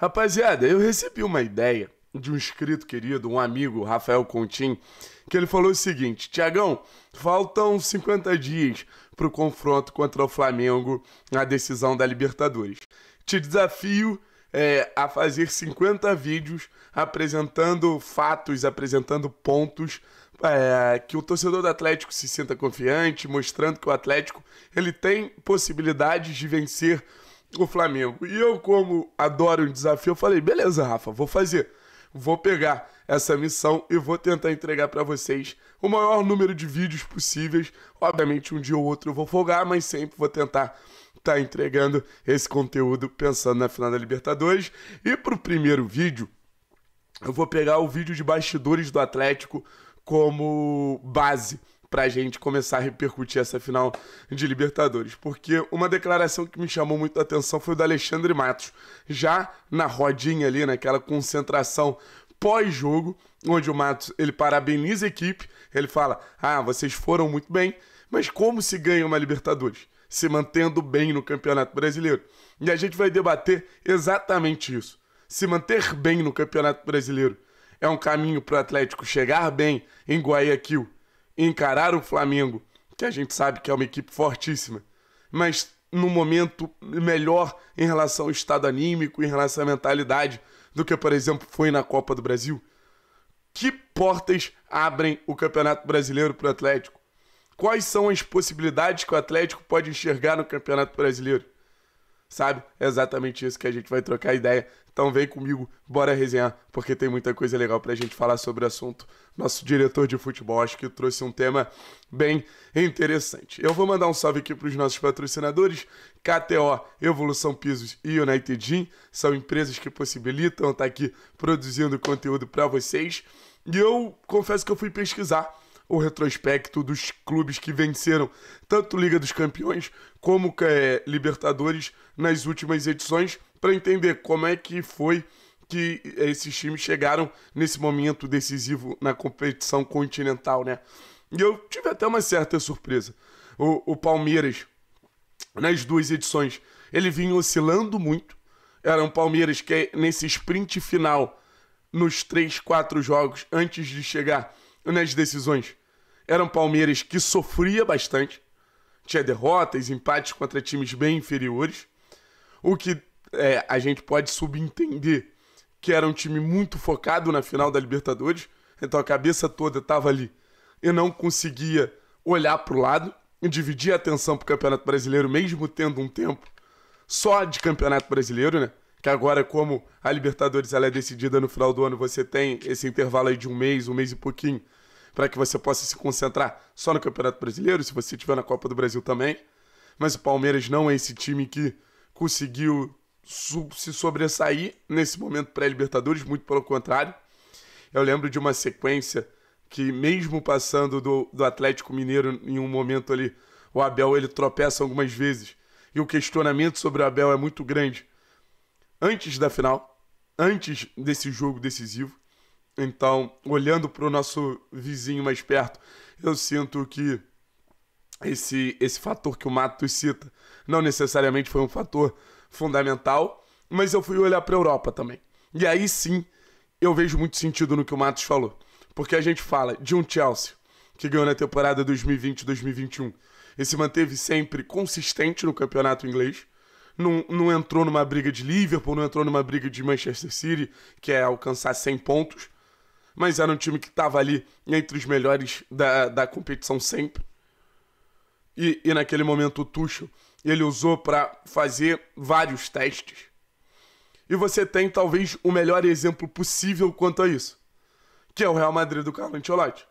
Rapaziada, eu recebi uma ideia de um inscrito querido, um amigo, Rafael Contim, que ele falou o seguinte: Tiagão, faltam 50 dias para o confronto contra o Flamengo na decisão da Libertadores. Te desafio é, a fazer 50 vídeos apresentando fatos, apresentando pontos é, que o torcedor do Atlético se sinta confiante, mostrando que o Atlético ele tem possibilidades de vencer o Flamengo. E eu, como adoro um desafio, eu falei: beleza, Rafa, vou fazer. Vou pegar essa missão e vou tentar entregar para vocês o maior número de vídeos possíveis. Obviamente, um dia ou outro eu vou folgar, mas sempre vou tentar estar tá entregando esse conteúdo pensando na final da Libertadores. E para o primeiro vídeo, eu vou pegar o vídeo de bastidores do Atlético como base pra gente começar a repercutir essa final de Libertadores. Porque uma declaração que me chamou muito a atenção foi o do Alexandre Matos, já na rodinha ali, naquela concentração pós-jogo, onde o Matos ele parabeniza a equipe, ele fala: "Ah, vocês foram muito bem, mas como se ganha uma Libertadores?" Se mantendo bem no Campeonato Brasileiro. E a gente vai debater exatamente isso. Se manter bem no Campeonato Brasileiro é um caminho para o Atlético chegar bem em Guayaquil encarar o Flamengo, que a gente sabe que é uma equipe fortíssima, mas num momento melhor em relação ao estado anímico, em relação à mentalidade, do que, por exemplo, foi na Copa do Brasil? Que portas abrem o Campeonato Brasileiro para o Atlético? Quais são as possibilidades que o Atlético pode enxergar no Campeonato Brasileiro? Sabe? É exatamente isso que a gente vai trocar ideia então vem comigo, bora resenhar, porque tem muita coisa legal pra gente falar sobre o assunto. Nosso diretor de futebol acho que trouxe um tema bem interessante. Eu vou mandar um salve aqui pros nossos patrocinadores, KTO, Evolução Pisos e United Gym, são empresas que possibilitam estar tá aqui produzindo conteúdo para vocês. E eu confesso que eu fui pesquisar o retrospecto dos clubes que venceram tanto Liga dos Campeões como é, Libertadores nas últimas edições, para entender como é que foi que esses times chegaram nesse momento decisivo na competição continental, né? E eu tive até uma certa surpresa. O, o Palmeiras, nas duas edições, ele vinha oscilando muito. Era um Palmeiras que, nesse sprint final, nos três, quatro jogos antes de chegar nas decisões, era um Palmeiras que sofria bastante, tinha derrotas, empates contra times bem inferiores, o que é, a gente pode subentender que era um time muito focado na final da Libertadores, então a cabeça toda estava ali e não conseguia olhar para o lado e dividir a atenção para o Campeonato Brasileiro, mesmo tendo um tempo só de Campeonato Brasileiro, né? Que agora, como a Libertadores ela é decidida no final do ano, você tem esse intervalo aí de um mês, um mês e pouquinho, para que você possa se concentrar só no Campeonato Brasileiro, se você estiver na Copa do Brasil também. Mas o Palmeiras não é esse time que conseguiu se sobressair nesse momento pré-Libertadores, muito pelo contrário. Eu lembro de uma sequência que, mesmo passando do, do Atlético Mineiro em um momento ali, o Abel ele tropeça algumas vezes e o questionamento sobre o Abel é muito grande. Antes da final, antes desse jogo decisivo, então, olhando para o nosso vizinho mais perto, eu sinto que esse, esse fator que o Matos cita não necessariamente foi um fator fundamental, mas eu fui olhar para a Europa também. E aí sim, eu vejo muito sentido no que o Matos falou. Porque a gente fala de um Chelsea que ganhou na temporada 2020-2021 e se manteve sempre consistente no campeonato inglês. Não, não entrou numa briga de Liverpool, não entrou numa briga de Manchester City, que é alcançar 100 pontos mas era um time que estava ali entre os melhores da, da competição sempre. E, e naquele momento o Tuchel, ele usou para fazer vários testes. E você tem talvez o melhor exemplo possível quanto a isso, que é o Real Madrid do Carlo Ancelotti.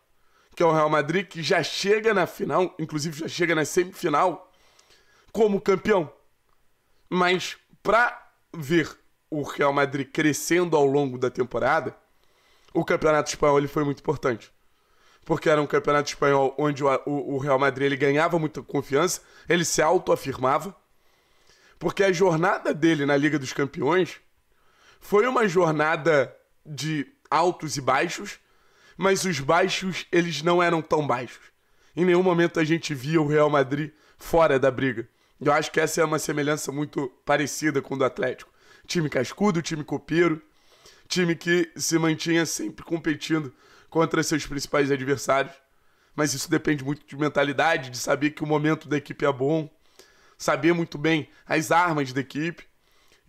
Que é o Real Madrid que já chega na final, inclusive já chega na semifinal, como campeão. Mas para ver o Real Madrid crescendo ao longo da temporada, o Campeonato Espanhol ele foi muito importante. Porque era um campeonato espanhol onde o, o, o Real Madrid ele ganhava muita confiança, ele se autoafirmava. Porque a jornada dele na Liga dos Campeões foi uma jornada de altos e baixos, mas os baixos eles não eram tão baixos. Em nenhum momento a gente via o Real Madrid fora da briga. Eu acho que essa é uma semelhança muito parecida com o do Atlético. Time cascudo, time copeiro, time que se mantinha sempre competindo contra seus principais adversários. Mas isso depende muito de mentalidade, de saber que o momento da equipe é bom, saber muito bem as armas da equipe.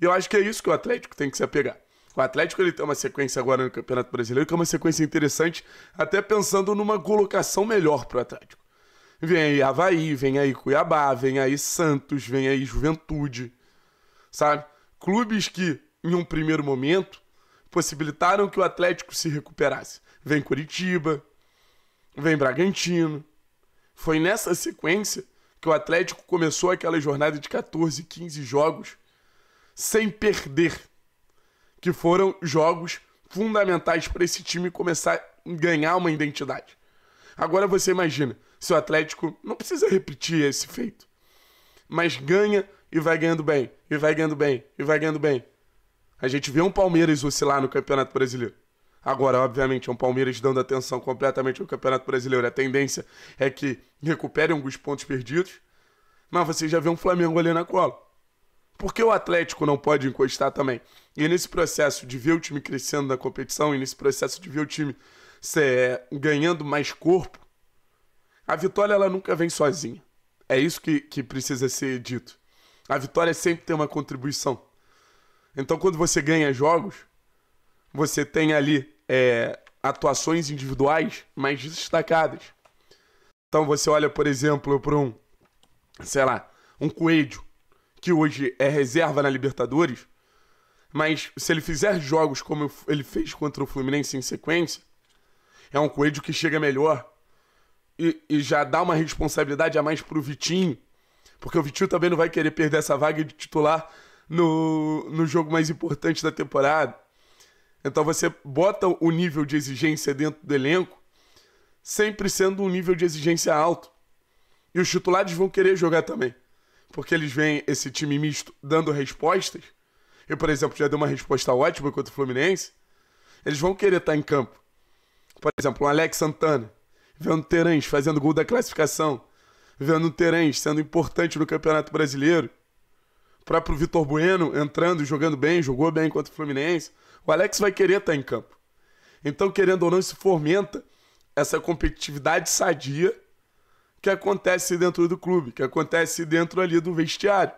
E eu acho que é isso que o Atlético tem que se apegar. O Atlético ele tem uma sequência agora no Campeonato Brasileiro, que é uma sequência interessante, até pensando numa colocação melhor para o Atlético. Vem aí Havaí, vem aí Cuiabá, vem aí Santos, vem aí Juventude, sabe? Clubes que, em um primeiro momento, possibilitaram que o Atlético se recuperasse. Vem Curitiba, vem Bragantino. Foi nessa sequência que o Atlético começou aquela jornada de 14, 15 jogos sem perder, que foram jogos fundamentais para esse time começar a ganhar uma identidade. Agora você imagina, se o Atlético não precisa repetir esse feito, mas ganha e vai ganhando bem, e vai ganhando bem, e vai ganhando bem, a gente vê um Palmeiras oscilar no Campeonato Brasileiro. Agora, obviamente, é um Palmeiras dando atenção completamente ao Campeonato Brasileiro. A tendência é que recupere alguns pontos perdidos, mas você já vê um Flamengo ali na cola. Porque o Atlético não pode encostar também. E nesse processo de ver o time crescendo na competição, e nesse processo de ver o time é, ganhando mais corpo, a vitória ela nunca vem sozinha. É isso que, que precisa ser dito. A vitória é sempre tem uma contribuição. Então, quando você ganha jogos, você tem ali é, atuações individuais mais destacadas. Então, você olha, por exemplo, para um, sei lá, um Coelho, que hoje é reserva na Libertadores, mas se ele fizer jogos como ele fez contra o Fluminense em sequência, é um Coelho que chega melhor e, e já dá uma responsabilidade a mais para o Vitinho, porque o Vitinho também não vai querer perder essa vaga de titular no, no jogo mais importante da temporada. Então você bota o nível de exigência dentro do elenco, sempre sendo um nível de exigência alto. E os titulares vão querer jogar também. Porque eles veem esse time misto dando respostas. Eu, por exemplo, já dei uma resposta ótima contra o Fluminense. Eles vão querer estar em campo. Por exemplo, o Alex Santana, vendo o Terãs fazendo gol da classificação, vendo o Terãs sendo importante no Campeonato Brasileiro, próprio Vitor Bueno entrando e jogando bem, jogou bem contra o Fluminense. O Alex vai querer estar tá em campo. Então, querendo ou não, se fomenta essa competitividade sadia que acontece dentro do clube, que acontece dentro ali do vestiário.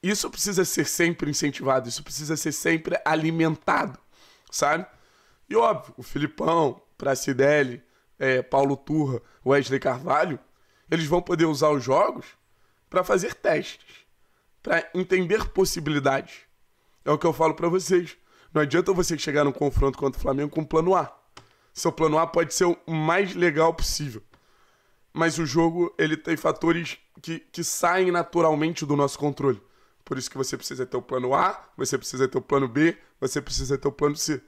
Isso precisa ser sempre incentivado, isso precisa ser sempre alimentado, sabe? E óbvio, o Filipão, Pracidelli, é, Paulo Turra, Wesley Carvalho, eles vão poder usar os jogos para fazer testes para entender possibilidades. É o que eu falo para vocês. Não adianta você chegar num confronto contra o Flamengo com um plano A. Seu plano A pode ser o mais legal possível. Mas o jogo, ele tem fatores que, que saem naturalmente do nosso controle. Por isso que você precisa ter o plano A, você precisa ter o plano B, você precisa ter o plano C.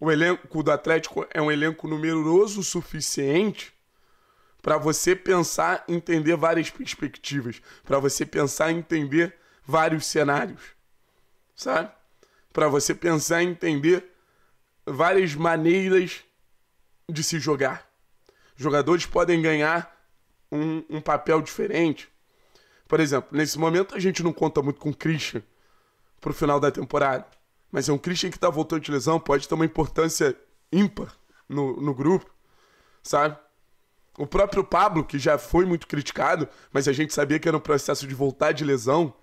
O elenco do Atlético é um elenco numeroso o suficiente para você pensar, entender várias perspectivas, para você pensar, entender vários cenários, sabe? Para você pensar, entender várias maneiras de se jogar. Jogadores podem ganhar um, um papel diferente. Por exemplo, nesse momento a gente não conta muito com o Christian pro final da temporada. Mas é um Christian que tá voltando de lesão, pode ter uma importância ímpar no, no grupo, sabe? O próprio Pablo, que já foi muito criticado, mas a gente sabia que era um processo de voltar de lesão.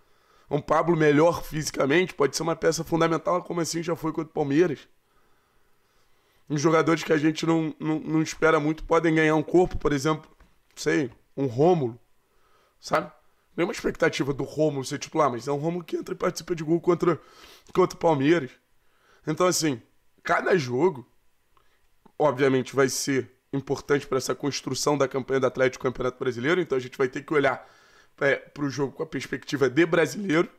Um Pablo melhor fisicamente pode ser uma peça fundamental, como assim já foi contra o Palmeiras. Os jogadores que a gente não, não, não espera muito podem ganhar um corpo, por exemplo, sei, um Rômulo, sabe? Nenhuma é expectativa do Rômulo ser titular, mas é um Rômulo que entra e participa de gol contra, contra o Palmeiras. Então, assim, cada jogo, obviamente, vai ser importante para essa construção da campanha do Atlético Campeonato Brasileiro, então a gente vai ter que olhar é, para o jogo com a perspectiva de brasileiro,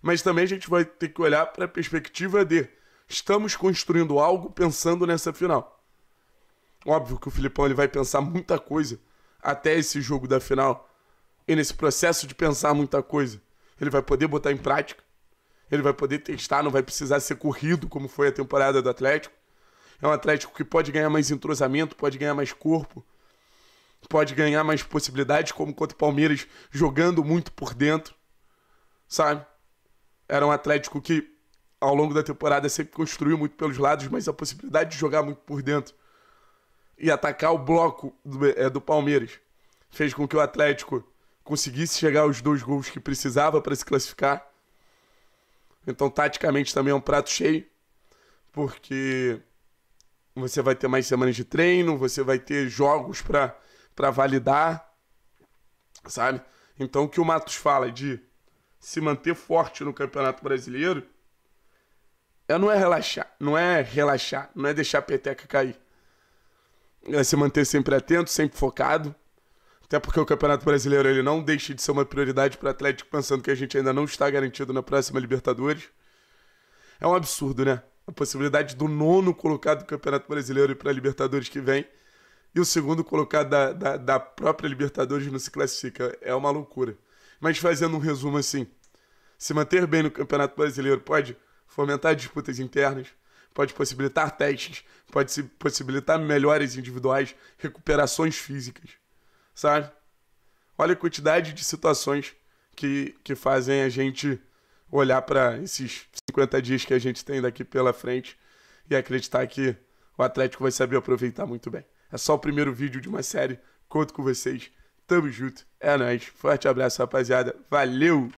mas também a gente vai ter que olhar para a perspectiva de estamos construindo algo pensando nessa final. Óbvio que o Filipão ele vai pensar muita coisa até esse jogo da final. E nesse processo de pensar muita coisa, ele vai poder botar em prática, ele vai poder testar, não vai precisar ser corrido como foi a temporada do Atlético. É um Atlético que pode ganhar mais entrosamento, pode ganhar mais corpo, pode ganhar mais possibilidades, como contra o Palmeiras, jogando muito por dentro, sabe? Era um Atlético que ao longo da temporada sempre construiu muito pelos lados, mas a possibilidade de jogar muito por dentro e atacar o bloco do, é, do Palmeiras fez com que o Atlético conseguisse chegar aos dois gols que precisava para se classificar. Então, taticamente, também é um prato cheio, porque você vai ter mais semanas de treino, você vai ter jogos para validar, sabe? Então, o que o Matos fala de se manter forte no Campeonato Brasileiro é, não é relaxar, não é relaxar, não é deixar a peteca cair. É se manter sempre atento, sempre focado. Até porque o Campeonato Brasileiro ele não deixa de ser uma prioridade para o Atlético, pensando que a gente ainda não está garantido na próxima Libertadores. É um absurdo, né? a possibilidade do nono colocado do Campeonato Brasileiro ir para a Libertadores que vem e o segundo colocado da, da, da, própria Libertadores não se classifica. É uma loucura. Mas fazendo um resumo assim, se manter bem no Campeonato Brasileiro pode fomentar disputas internas, pode possibilitar testes, pode possibilitar melhores individuais, recuperações físicas, sabe? Olha a quantidade de situações que, que fazem a gente olhar para esses 50 dias que a gente tem daqui pela frente e acreditar que o Atlético vai saber aproveitar muito bem. É só o primeiro vídeo de uma série. Conto com vocês. Tamo junto. É nóis. Forte abraço, rapaziada. Valeu!